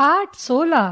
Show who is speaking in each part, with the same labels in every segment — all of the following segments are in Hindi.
Speaker 1: पाठ सोलह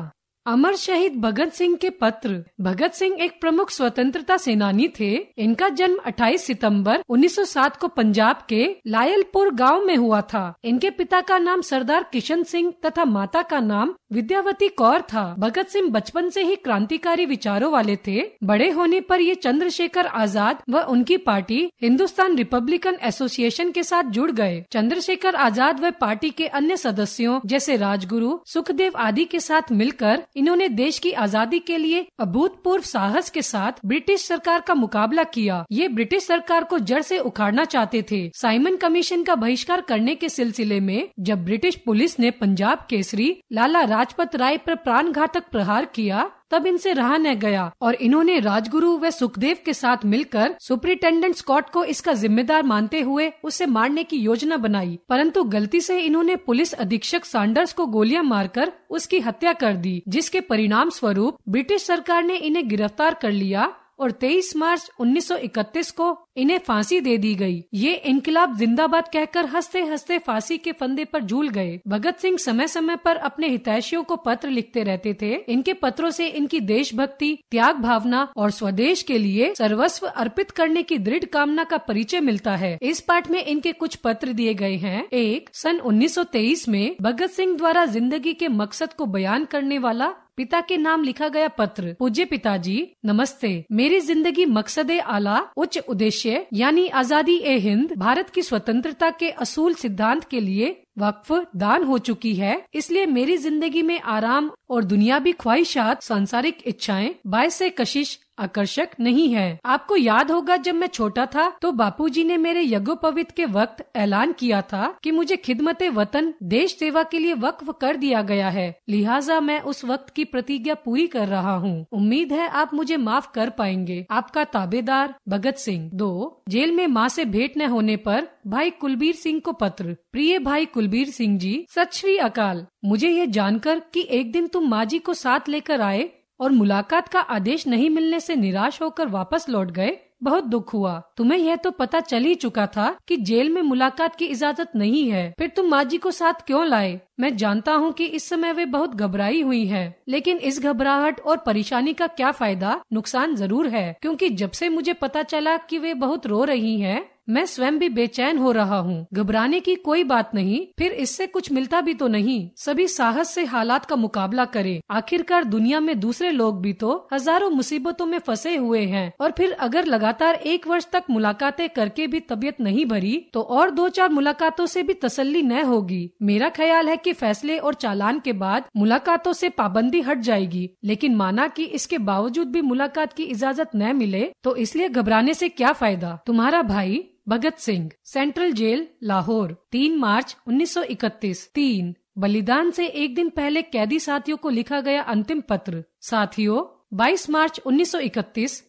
Speaker 1: अमर शहीद भगत सिंह के पत्र भगत सिंह एक प्रमुख स्वतंत्रता सेनानी थे इनका जन्म 28 सितंबर 1907 को पंजाब के लायलपुर गांव में हुआ था इनके पिता का नाम सरदार किशन सिंह तथा माता का नाम विद्यावती कौर था भगत सिंह बचपन से ही क्रांतिकारी विचारों वाले थे बड़े होने पर ये चंद्रशेखर आजाद व उनकी पार्टी हिंदुस्तान रिपब्लिकन एसोसिएशन के साथ जुड़ गए चंद्रशेखर आजाद व पार्टी के अन्य सदस्यों जैसे राजगुरु सुखदेव आदि के साथ मिलकर इन्होंने देश की आजादी के लिए अभूतपूर्व साहस के साथ ब्रिटिश सरकार का मुकाबला किया ये ब्रिटिश सरकार को जड़ से उखाड़ना चाहते थे साइमन कमीशन का बहिष्कार करने के सिलसिले में जब ब्रिटिश पुलिस ने पंजाब केसरी लाला राजपत राय पर प्राण घातक प्रहार किया तब इनसे रहा न गया और इन्होंने राजगुरु व सुखदेव के साथ मिलकर सुपरिटेंडेंट स्कॉट को इसका जिम्मेदार मानते हुए उसे मारने की योजना बनाई परंतु गलती से इन्होंने पुलिस अधीक्षक सांडर्स को गोलियां मारकर उसकी हत्या कर दी जिसके परिणाम स्वरूप ब्रिटिश सरकार ने इन्हें गिरफ्तार कर लिया और 23 मार्च 1931 को इन्हें फांसी दे दी गई ये इनकलाब जिंदाबाद कहकर हंसते हंसते फांसी के फंदे पर झूल गए भगत सिंह समय समय पर अपने हितैषियों को पत्र लिखते रहते थे इनके पत्रों से इनकी देशभक्ति त्याग भावना और स्वदेश के लिए सर्वस्व अर्पित करने की दृढ़ कामना का परिचय मिलता है इस पाठ में इनके कुछ पत्र दिए गए हैं एक सन उन्नीस में भगत सिंह द्वारा जिंदगी के मकसद को बयान करने वाला पिता के नाम लिखा गया पत्र पूज्य पिताजी नमस्ते मेरी जिंदगी मकसद आला उच्च उद्देश्य यानी आजादी ए हिंद भारत की स्वतंत्रता के असूल सिद्धांत के लिए वक्फ दान हो चुकी है इसलिए मेरी जिंदगी में आराम और दुनिया भी ख्वाहिशात सांसारिक इच्छाएं बाय से कशिश आकर्षक नहीं है आपको याद होगा जब मैं छोटा था तो बापूजी ने मेरे यज्ञोपवित के वक्त ऐलान किया था कि मुझे खिदमत वतन देश सेवा के लिए वक्फ कर दिया गया है लिहाजा मैं उस वक्त की प्रतिज्ञा पूरी कर रहा हूँ उम्मीद है आप मुझे माफ कर पाएंगे आपका ताबेदार भगत सिंह दो जेल में माँ से भेंट न होने पर भाई कुलबीर सिंह को पत्र प्रिय भाई कुल कुलबीर सिंह जी सत श्री अकाल मुझे ये जानकर कि एक दिन तुम माँ जी को साथ लेकर आए और मुलाकात का आदेश नहीं मिलने से निराश होकर वापस लौट गए बहुत दुख हुआ तुम्हें यह तो पता चल ही चुका था कि जेल में मुलाकात की इजाजत नहीं है फिर तुम माँ जी को साथ क्यों लाए मैं जानता हूँ कि इस समय वे बहुत घबराई हुई हैं, लेकिन इस घबराहट और परेशानी का क्या फायदा नुकसान जरूर है क्योंकि जब से मुझे पता चला कि वे बहुत रो रही हैं, मैं स्वयं भी बेचैन हो रहा हूँ घबराने की कोई बात नहीं फिर इससे कुछ मिलता भी तो नहीं सभी साहस से हालात का मुकाबला करे आखिरकार दुनिया में दूसरे लोग भी तो हजारों मुसीबतों में फंसे हुए हैं और फिर अगर लगातार एक वर्ष तक मुलाकातें करके भी तबीयत नहीं भरी तो और दो चार मुलाकातों से भी तसल्ली न होगी मेरा ख्याल है कि फैसले और चालान के बाद मुलाकातों से पाबंदी हट जाएगी लेकिन माना कि इसके बावजूद भी मुलाकात की इजाजत न मिले तो इसलिए घबराने से क्या फायदा तुम्हारा भाई भगत सिंह सेंट्रल जेल लाहौर 3 मार्च 1931 तीन बलिदान से एक दिन पहले कैदी साथियों को लिखा गया अंतिम पत्र साथियों 22 मार्च 1931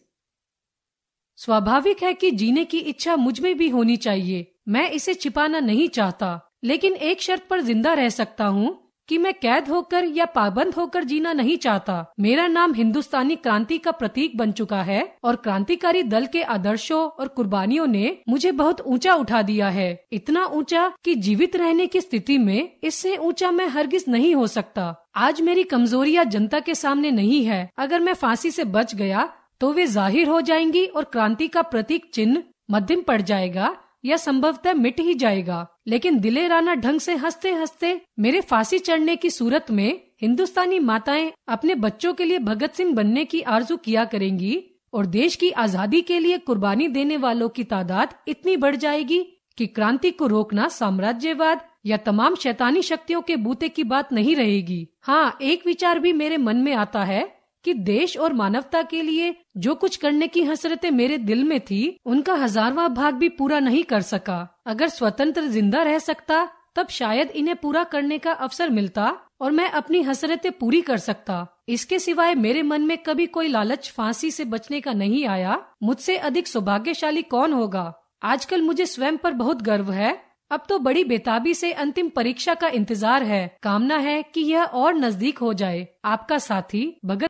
Speaker 1: स्वाभाविक है कि जीने की इच्छा मुझ में भी होनी चाहिए मैं इसे छिपाना नहीं चाहता लेकिन एक शर्त पर जिंदा रह सकता हूँ कि मैं कैद होकर या पाबंद होकर जीना नहीं चाहता मेरा नाम हिंदुस्तानी क्रांति का प्रतीक बन चुका है और क्रांतिकारी दल के आदर्शों और कुर्बानियों ने मुझे बहुत ऊंचा उठा दिया है इतना ऊंचा कि जीवित रहने की स्थिति में इससे ऊंचा मैं हरगिज नहीं हो सकता आज मेरी कमजोरियां जनता के सामने नहीं है अगर मैं फांसी से बच गया तो वे जाहिर हो जाएंगी और क्रांति का प्रतीक चिन्ह मध्यम पड़ जाएगा या संभवतः मिट ही जाएगा लेकिन दिले राना ढंग से हंसते हंसते मेरे फांसी चढ़ने की सूरत में हिंदुस्तानी माताएं अपने बच्चों के लिए भगत सिंह बनने की आरजू किया करेंगी और देश की आजादी के लिए कुर्बानी देने वालों की तादाद इतनी बढ़ जाएगी कि क्रांति को रोकना साम्राज्यवाद या तमाम शैतानी शक्तियों के बूते की बात नहीं रहेगी हाँ एक विचार भी मेरे मन में आता है कि देश और मानवता के लिए जो कुछ करने की हसरतें मेरे दिल में थी उनका हजारवा भाग भी पूरा नहीं कर सका अगर स्वतंत्र जिंदा रह सकता तब शायद इन्हें पूरा करने का अवसर मिलता और मैं अपनी हसरतें पूरी कर सकता इसके सिवाय मेरे मन में कभी कोई लालच फांसी से बचने का नहीं आया मुझसे अधिक सौभाग्यशाली कौन होगा आजकल मुझे स्वयं पर बहुत गर्व है अब तो बड़ी बेताबी से अंतिम परीक्षा का इंतजार है कामना है कि यह और नजदीक हो जाए आपका साथी भगत